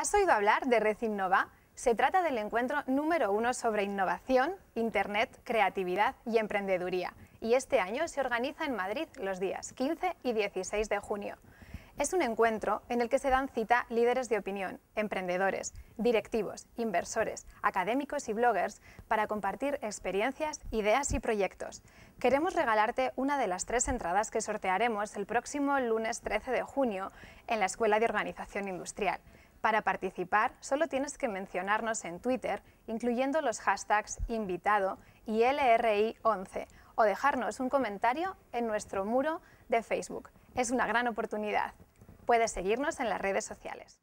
¿Has oído hablar de Red Se trata del encuentro número uno sobre innovación, Internet, creatividad y emprendeduría. Y este año se organiza en Madrid los días 15 y 16 de junio. Es un encuentro en el que se dan cita líderes de opinión, emprendedores, directivos, inversores, académicos y bloggers para compartir experiencias, ideas y proyectos. Queremos regalarte una de las tres entradas que sortearemos el próximo lunes 13 de junio en la Escuela de Organización Industrial. Para participar, solo tienes que mencionarnos en Twitter, incluyendo los hashtags invitado y LRI11, o dejarnos un comentario en nuestro muro de Facebook. Es una gran oportunidad. Puedes seguirnos en las redes sociales.